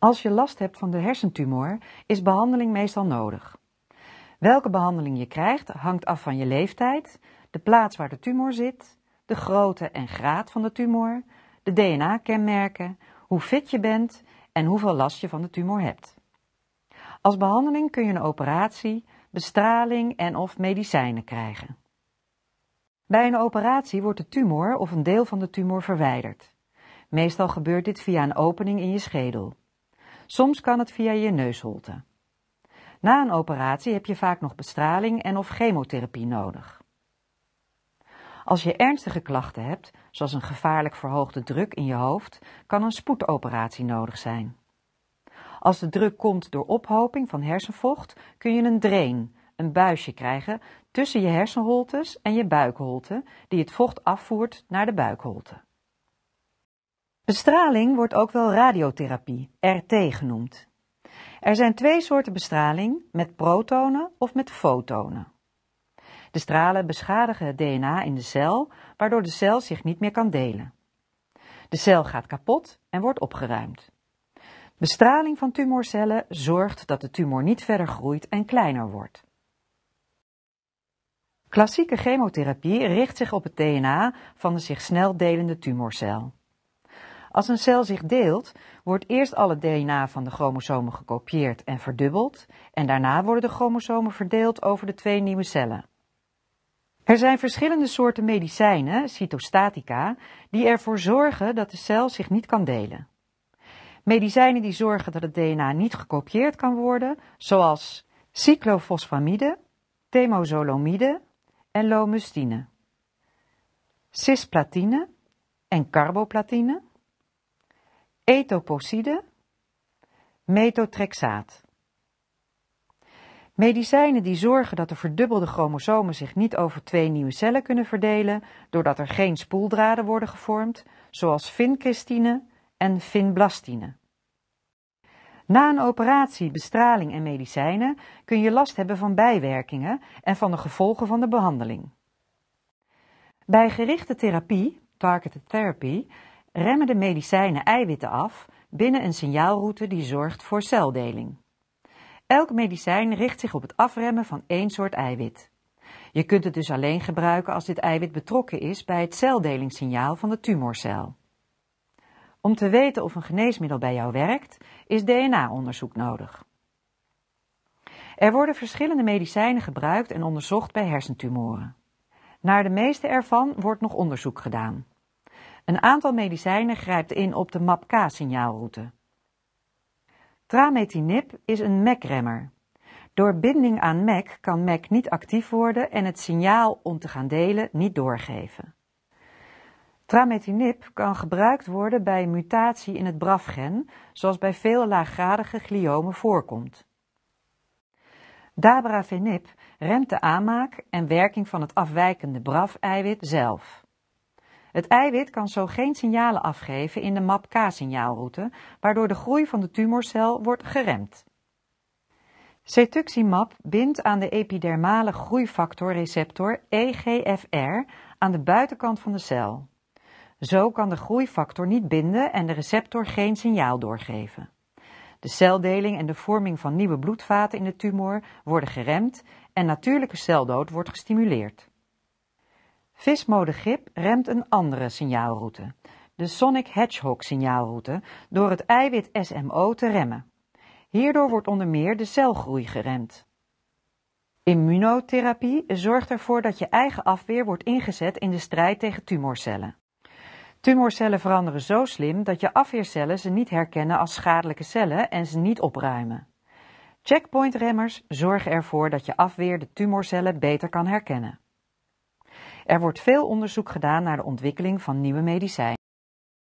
Als je last hebt van de hersentumor, is behandeling meestal nodig. Welke behandeling je krijgt hangt af van je leeftijd, de plaats waar de tumor zit, de grootte en graad van de tumor, de DNA-kenmerken, hoe fit je bent en hoeveel last je van de tumor hebt. Als behandeling kun je een operatie, bestraling en of medicijnen krijgen. Bij een operatie wordt de tumor of een deel van de tumor verwijderd. Meestal gebeurt dit via een opening in je schedel. Soms kan het via je neusholte. Na een operatie heb je vaak nog bestraling en of chemotherapie nodig. Als je ernstige klachten hebt, zoals een gevaarlijk verhoogde druk in je hoofd, kan een spoedoperatie nodig zijn. Als de druk komt door ophoping van hersenvocht, kun je een drain, een buisje krijgen tussen je hersenholtes en je buikholte, die het vocht afvoert naar de buikholte. Bestraling wordt ook wel radiotherapie, RT genoemd. Er zijn twee soorten bestraling, met protonen of met fotonen. De stralen beschadigen het DNA in de cel, waardoor de cel zich niet meer kan delen. De cel gaat kapot en wordt opgeruimd. Bestraling van tumorcellen zorgt dat de tumor niet verder groeit en kleiner wordt. Klassieke chemotherapie richt zich op het DNA van de zich snel delende tumorcel. Als een cel zich deelt, wordt eerst al het DNA van de chromosomen gekopieerd en verdubbeld, en daarna worden de chromosomen verdeeld over de twee nieuwe cellen. Er zijn verschillende soorten medicijnen, cytostatica, die ervoor zorgen dat de cel zich niet kan delen. Medicijnen die zorgen dat het DNA niet gekopieerd kan worden, zoals cyclofosfamide, temozolomide en lomustine, cisplatine en carboplatine, etoposide, metotrexaat. Medicijnen die zorgen dat de verdubbelde chromosomen zich niet over twee nieuwe cellen kunnen verdelen, doordat er geen spoeldraden worden gevormd, zoals vincristine en vinblastine. Na een operatie, bestraling en medicijnen kun je last hebben van bijwerkingen en van de gevolgen van de behandeling. Bij gerichte therapie, targeted therapy, remmen de medicijnen eiwitten af binnen een signaalroute die zorgt voor celdeling. Elk medicijn richt zich op het afremmen van één soort eiwit. Je kunt het dus alleen gebruiken als dit eiwit betrokken is bij het celdelingssignaal van de tumorcel. Om te weten of een geneesmiddel bij jou werkt, is DNA-onderzoek nodig. Er worden verschillende medicijnen gebruikt en onderzocht bij hersentumoren. Naar de meeste ervan wordt nog onderzoek gedaan. Een aantal medicijnen grijpt in op de MAPK-signaalroute. Trametinib is een MEK-remmer. Door binding aan MEK kan MEK niet actief worden en het signaal om te gaan delen niet doorgeven. Trametinib kan gebruikt worden bij mutatie in het BRAF-gen, zoals bij veel laaggradige gliomen voorkomt. Dabrafenib remt de aanmaak en werking van het afwijkende BRAF-eiwit zelf. Het eiwit kan zo geen signalen afgeven in de MAP-K-signaalroute, waardoor de groei van de tumorcel wordt geremd. Cetuximab bindt aan de epidermale groeifactorreceptor EGFR aan de buitenkant van de cel. Zo kan de groeifactor niet binden en de receptor geen signaal doorgeven. De celdeling en de vorming van nieuwe bloedvaten in de tumor worden geremd en natuurlijke celdood wordt gestimuleerd. Vismodegrip remt een andere signaalroute, de Sonic Hedgehog signaalroute, door het eiwit SMO te remmen. Hierdoor wordt onder meer de celgroei geremd. Immunotherapie zorgt ervoor dat je eigen afweer wordt ingezet in de strijd tegen tumorcellen. Tumorcellen veranderen zo slim dat je afweercellen ze niet herkennen als schadelijke cellen en ze niet opruimen. Checkpointremmers zorgen ervoor dat je afweer de tumorcellen beter kan herkennen. Er wordt veel onderzoek gedaan naar de ontwikkeling van nieuwe medicijnen.